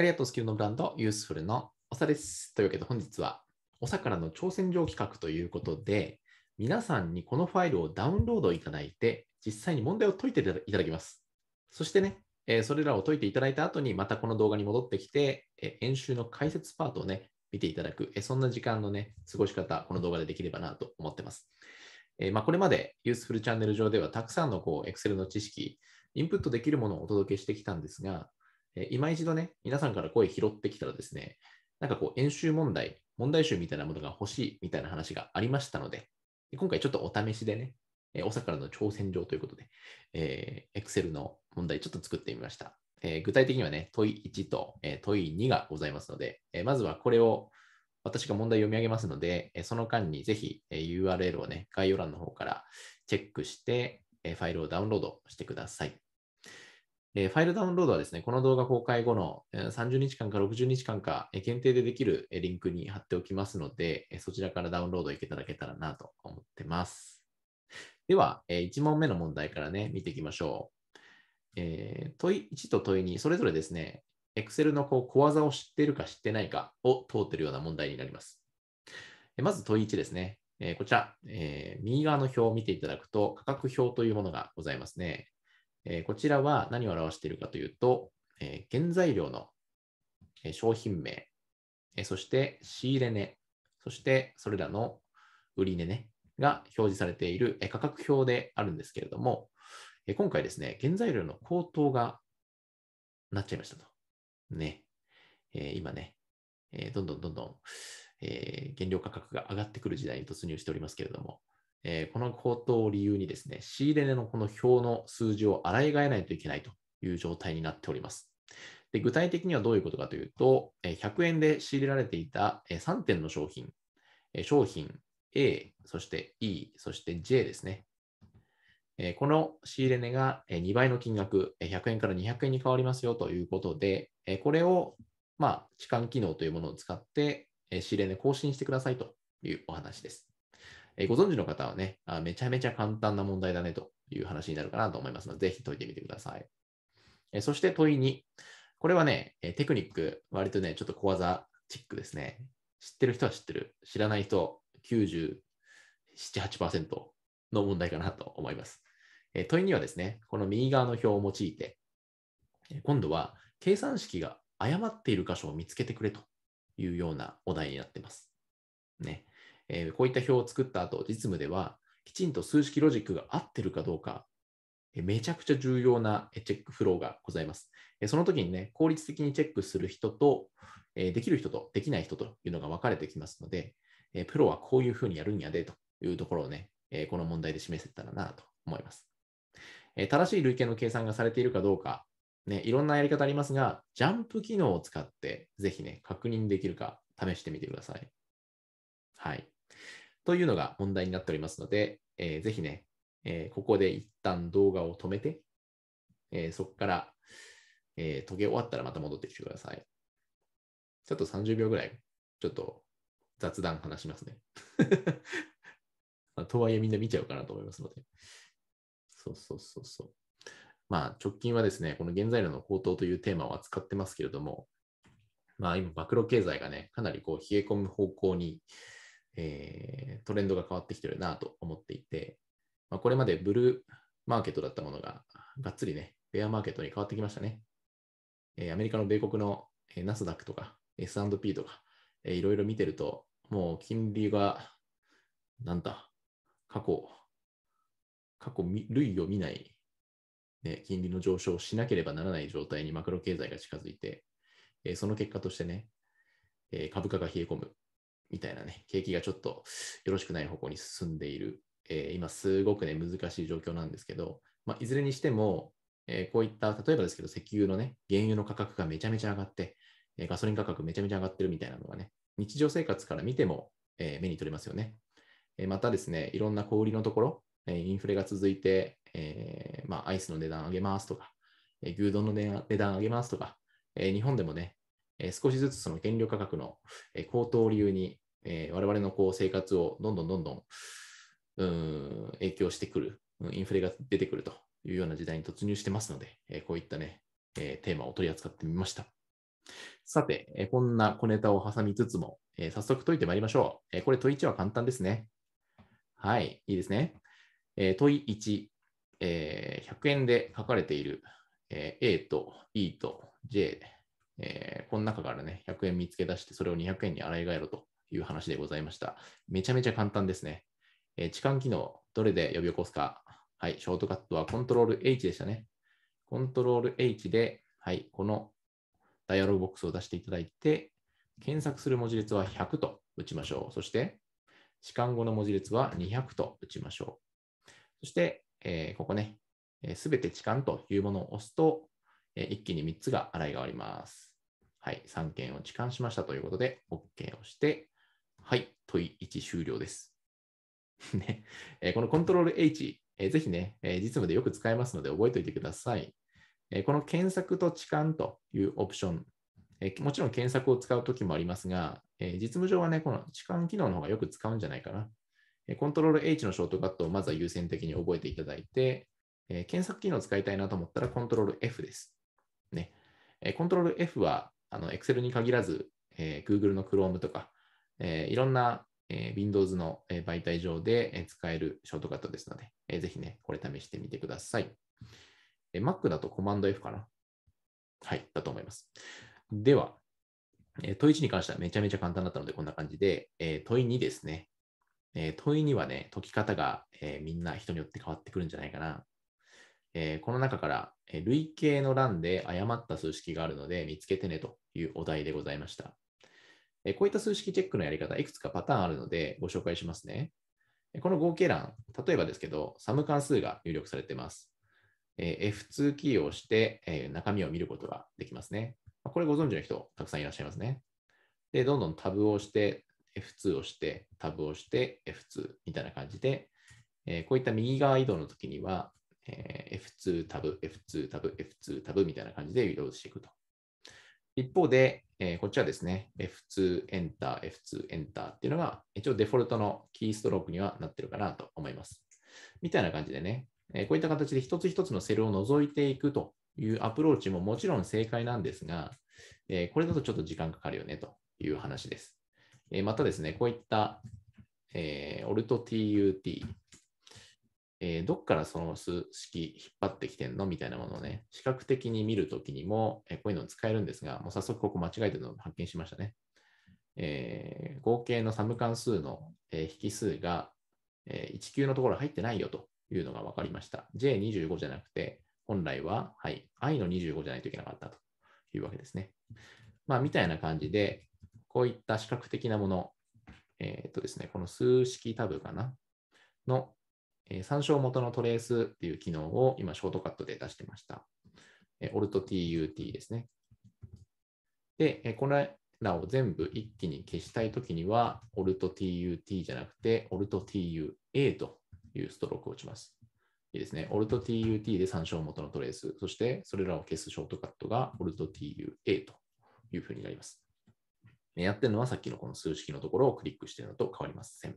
光屋とスキルのブランド、ユースフルのおさです。というわけで本日は、おさからの挑戦状企画ということで、皆さんにこのファイルをダウンロードいただいて、実際に問題を解いていただきます。そしてね、えそれらを解いていただいた後に、またこの動画に戻ってきて、え演習の解説パートをね、見ていただく、えそんな時間のね、過ごし方、この動画でできればなと思ってます。えまあ、これまでユースフルチャンネル上ではたくさんのこう Excel の知識、インプットできるものをお届けしてきたんですが、えー、今一度ね、皆さんから声拾ってきたらですね、なんかこう演習問題、問題集みたいなものが欲しいみたいな話がありましたので、今回ちょっとお試しでね、えー、おからの挑戦状ということで、えー、Excel の問題ちょっと作ってみました。えー、具体的にはね、問い1と、えー、問い2がございますので、えー、まずはこれを私が問題読み上げますので、えー、その間にぜひ、え URL をね、概要欄の方からチェックして、えファイルをダウンロードしてください。えー、ファイルダウンロードはですね、この動画公開後の30日間か60日間か限定でできるリンクに貼っておきますので、そちらからダウンロードいただけたらなと思ってます。では、1問目の問題からね、見ていきましょう。えー、問い1と問い2、それぞれですね、Excel のこう小技を知っているか知ってないかを問うているような問題になります。まず問い1ですね。えー、こちら、えー、右側の表を見ていただくと、価格表というものがございますね。えこちらは何を表しているかというと、え原材料の商品名、えそして仕入れ値、そしてそれらの売値ね、が表示されている価格表であるんですけれども、今回ですね、原材料の高騰がなっちゃいましたと。ね。え今ね、えどんどんどんどん、え原料価格が上がってくる時代に突入しておりますけれども、えー、このことを理由にですね、仕入れ値のこの表の数字を洗い替えないといけないという状態になっております。で具体的にはどういうことかというと、100円で仕入れられていた3点の商品、商品 A、そして E、そして J ですね。この仕入れ値が2倍の金額、100円から200円に変わりますよということで、これを、まあ、置換機能というものを使って仕入れ値更新してくださいというお話です。えー、ご存知の方はねあ、めちゃめちゃ簡単な問題だねという話になるかなと思いますので、ぜひ解いてみてください。えそして問い2。これはね、えテクニック、割とね、ちょっと小技チックですね。知ってる人は知ってる。知らない人、97、8%の問題かなと思います。え問いにはですね、この右側の表を用いて、今度は計算式が誤っている箇所を見つけてくれというようなお題になっています。ね。えー、こういった表を作った後、実務では、きちんと数式ロジックが合ってるかどうか、えー、めちゃくちゃ重要なチェックフローがございます。えー、その時にね、効率的にチェックする人と、えできる人とできない人というのが分かれてきますので、えプロはこういうふうにやるんやでというところをね、えこの問題で示せたらなと思います。え正しい累計の計算がされているかどうか、ね、いろんなやり方ありますが、ジャンプ機能を使って、ぜひね、確認できるか試してみてください。はい。というのが問題になっておりますので、えー、ぜひね、えー、ここで一旦動画を止めて、えー、そこから、えー、解け終わったらまた戻ってきてください。ちょっと30秒ぐらい、ちょっと雑談話しますね。とはいえみんな見ちゃうかなと思いますので。そうそうそうそう。まあ、直近はですね、この原材料の高騰というテーマを扱ってますけれども、まあ、今、暴露経済がね、かなりこう冷え込む方向に、えー、トレンドが変わってきてるなと思っていて、まあ、これまでブルーマーケットだったものが、がっつりね、ベアマーケットに変わってきましたね。えー、アメリカの米国の、えナスダックとか S&P とか、えー、いろいろ見てると、もう金利が、なんだ、過去、過去類を見ない、ね、金利の上昇をしなければならない状態にマクロ経済が近づいて、えー、その結果としてね、えー、株価が冷え込む、みたいなね、景気がちょっとよろしくない方向に進んでいる、えー、今すごくね、難しい状況なんですけど、まあ、いずれにしても、えー、こういった、例えばですけど、石油のね、原油の価格がめちゃめちゃ上がって、えー、ガソリン価格めちゃめちゃ上がってるみたいなのがね、日常生活から見ても、え目に取れますよね。えまたですね、いろんな小売りのところ、えインフレが続いて、えまあ、アイスの値段上げますとか、え牛丼の値段上げますとか、え日本でもね、え少しずつその原料価格の高騰を理由に、え我々のこう生活をどんどんどんどんうん影響してくる、インフレが出てくるというような時代に突入してますので、えこういったね、えテーマを取り扱ってみました。さて、えこんな小ネタを挟みつつも、え早速解いてまいりましょう。えこれ問1は簡単ですね。はい、いいですね。え問1、え100円で書かれている、え A と E と J えー、この中からね、100円見つけ出して、それを200円に洗い替えろという話でございました。めちゃめちゃ簡単ですね。えー、置換機能、どれで呼び起こすか。はい、ショートカットはコントロール H でしたね。コントロール H で、はい、このダイアログボックスを出していただいて、検索する文字列は100と打ちましょう。そして、置換後の文字列は200と打ちましょう。そして、えー、ここね、す、え、べ、て置換というものを押すと、えー、一気に3つが洗い替わります。はい、3件を置換しましたということで、OK をして、はい、問い1終了です。ね、えこのコントロール H、えぜひね、え実務でよく使えますので覚えておいてください。えこの検索と置換というオプション、えもちろん検索を使うときもありますが、え実務上はね、この置換機能の方がよく使うんじゃないかな。えコントロール H のショートカットをまずは優先的に覚えていただいて、え検索機能を使いたいなと思ったらコントロール F です。ね。えコントロール F は、あの Excel に限らず、えー、Google の Chrome とか、えー、いろんな、えー、Windows の媒体上で使えるショートカットですので、えー、ぜひね、これ試してみてください。えー、Mac だとコマンド F かなはい、だと思います。では、えー、問1に関してはめちゃめちゃ簡単だったので、こんな感じで、えー、問い2ですね。えー、問い2はね、解き方が、えみんな人によって変わってくるんじゃないかなえー、この中から、えー、類の欄で誤った数式があるので見つけてねというお題でございました。えー、こういった数式チェックのやり方、いくつかパターンあるのでご紹介しますね。この合計欄、例えばですけど、サム関数が入力されています。え F2 キーを押して、え中身を見ることができますね。これご存知の人、たくさんいらっしゃいますね。で、どんどんタブを押して、F2 を押して、タブを押して、F2 みたいな感じで、えこういった右側移動の時には、F2 タブ、F2 タブ、F2 タブみたいな感じで移動していくと。一方で、えー、こっちはですね、F2 エンター、F2 エンターっていうのが、一応デフォルトのキーストロークにはなってるかなと思います。みたいな感じでね、えー、こういった形で一つ一つのセルを除いていくというアプローチももちろん正解なんですが、えー、これだとちょっと時間かかるよねという話です。えまたですね、こういった、えー、ALTTUT、えー、どっからその数式引っ張ってきてんのみたいなものをね、視覚的に見るときにも、えー、こういうのを使えるんですが、もう早速ここ間違えてるのを発見しましたね。えー、合計のサム関数の、え引数が、え1級のところ入ってないよというのが分かりました。J25 じゃなくて、本来は、はい、i の25じゃないといけなかったというわけですね。まあ、みたいな感じで、こういった視覚的なもの、えっとですね、この数式タブかな、のえー、参照元のトレースっていう機能を今、ショートカットで出してました。えー、AltTUT ですね。で、えー、これらを全部一気に消したいときには、AltTUT じゃなくて、AltTUA というストロークを打ちます。いいですね。AltTUT で参照元のトレース、そしてそれらを消すショートカットが AltTUA というふうになります。やってるのはさっきのこの数式のところをクリックしているのと変わりません。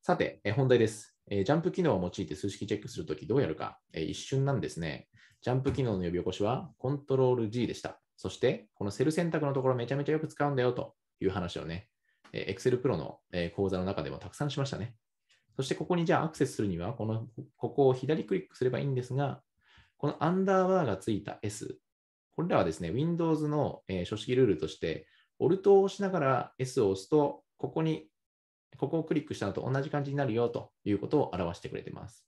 さて、本題です。えー、ジャンプ機能を用いて数式チェックするときどうやるか、えー、一瞬なんですね。ジャンプ機能の呼び起こしはコントロール G でした。そして、このセル選択のところめちゃめちゃよく使うんだよという話をね、えー、Excel Pro の、え講座の中でもたくさんしましたね。そして、ここにじゃあアクセスするには、この、ここを左クリックすればいいんですが、このアンダーバーがついた S、これらはですね、Windows の、え書式ルールとして、Alt を押しながら S を押すと、ここにここをクリックしたのと同じ感じになるよということを表してくれてます。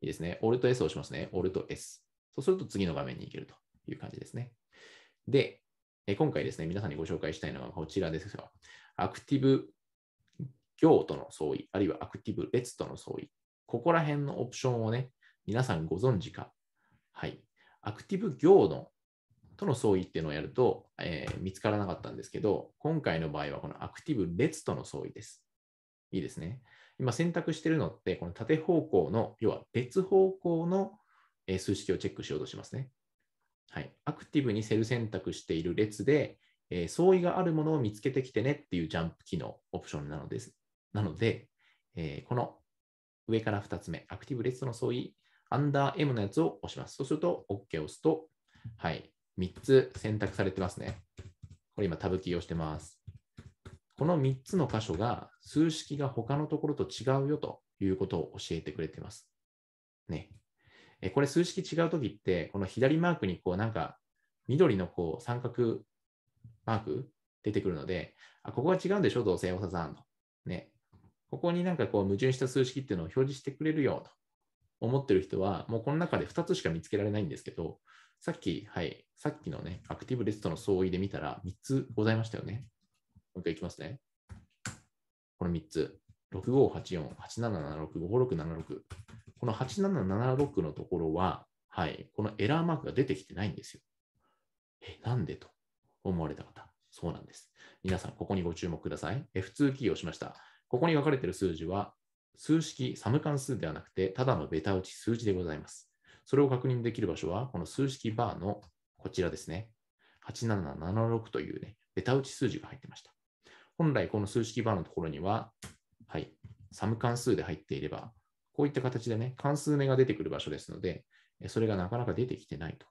いいですね。Alt S を押しますね。Alt S。そうすると次の画面に行けるという感じですね。で、今回ですね、皆さんにご紹介したいのがこちらですが、アクティブ行との相違、あるいはアクティブ列との相違、ここら辺のオプションをね、皆さんご存知か。はい。アクティブ行のとの相違っていうのをやると、えー、見つからなかったんですけど、今回の場合はこのアクティブ列との相違です。いいですね。今選択してるのって、この縦方向の、要は別方向の数式をチェックしようとしますね。はい。アクティブにセル選択している列で、え相違があるものを見つけてきてねっていうジャンプ機能オプションなのです。なので、えこの上から2つ目、アクティブ列の相違、アンダー M のやつを押します。そうすると OK を押すと、はい、3つ選択されてますね。これ今タブキーをしてます。この3つの箇所が数式が他のところと違うよということを教えてくれています。ね。えこれ数式違うときって、この左マークにこうなんか緑のこう三角マーク出てくるので、あ、ここが違うんでしょどうせ、おささんと。ね。ここになんかこう矛盾した数式っていうのを表示してくれるよと思ってる人は、もうこの中で2つしか見つけられないんですけど、さっき、はい、さっきのね、アクティブレストの相違で見たら3つございましたよね。う一回いきますね。この3つ。6584、8776、5676。この8776のところは、はい、このエラーマークが出てきてないんですよ。え、なんでと思われた方。そうなんです。皆さん、ここにご注目ください。F2 キーを押しました。ここに書かれている数字は、数式、サム関数ではなくて、ただのベタ打ち数字でございます。それを確認できる場所は、この数式バーのこちらですね。8776というね、ベタ打ち数字が入ってました。本来この数式バーのところには、はい、サム関数で入っていれば、こういった形でね、関数名が出てくる場所ですので、それがなかなか出てきてないと。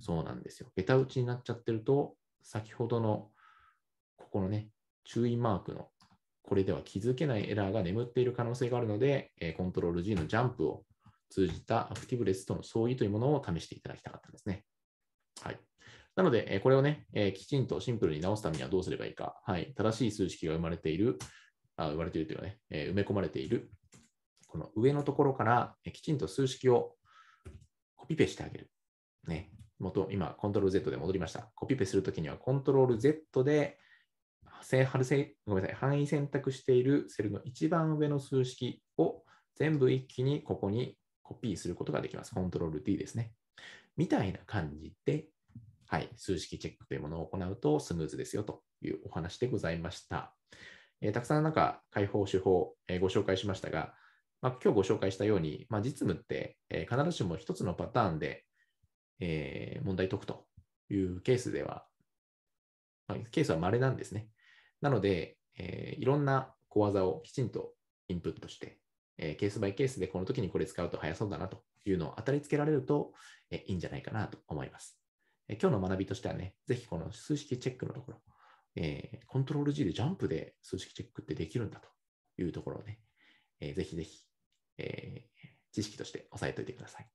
そうなんですよ。ベタ打ちになっちゃってると、先ほどの、ここのね、注意マークの、これでは気づけないエラーが眠っている可能性があるので、コントロール G のジャンプを通じたアクティブレスとの相違というものを試していただきたかったんですね。はい。なので、これをね、きちんとシンプルに直すためにはどうすればいいか、はい、正しい数式が生まれている、あ生まれているというかね、埋め込まれている、この上のところからきちんと数式をコピペしてあげる。ね、元今、コントロール Z で戻りました。コピペするときには、コントロール Z ではるせごめんなさい範囲選択しているセルの一番上の数式を全部一気にここにコピーすることができます。コントロール D ですね。みたいな感じではい、数式チェックというものを行うとスムーズですよというお話でございました。えー、たくさんなんか解放手法、えー、ご紹介しましたが、まあ、今日ご紹介したように、まあ、実務って、えー、必ずしも一つのパターンで、え問題解くというケースでは、まあ、ケースは稀なんですね。なので、えいろんな小技をきちんとインプットして、えケースバイケースでこの時にこれ使うと早そうだなというのを当たりつけられると、えいいんじゃないかなと思います。え今日の学びとしてはね、ぜひこの数式チェックのところ、えー、コントロール G でジャンプで数式チェックってできるんだというところをね、えー、ぜひぜひ、えー、知識として押さえておいてください。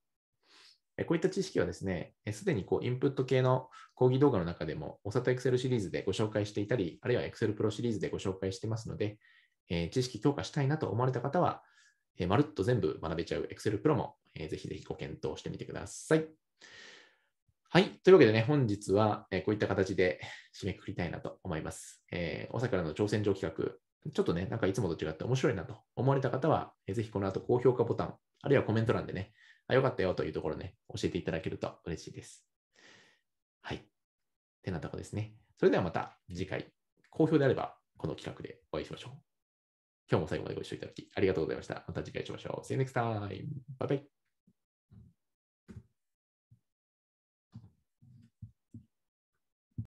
えこういった知識はですね、すでにこうインプット系の講義動画の中でも、おさと Excel シリーズでご紹介していたり、あるいは Excel プロシリーズでご紹介してますので、え知識強化したいなと思われた方は、えまるっと全部学べちゃう Excel プロも、えー、ぜひぜひご検討してみてください。はい。というわけでね、本日は、えこういった形で締めくくりたいなと思います。えー、お桜の挑戦状企画、ちょっとね、なんかいつもと違って面白いなと思われた方は、えー、ぜひこの後高評価ボタン、あるいはコメント欄でね、あ、よかったよというところね、教えていただけると嬉しいです。はい。ってなとこですね。それではまた次回、好評であれば、この企画でお会いしましょう。今日も最後までご視聴いただきありがとうございました。また次回しましょう。See you next time. Bye bye.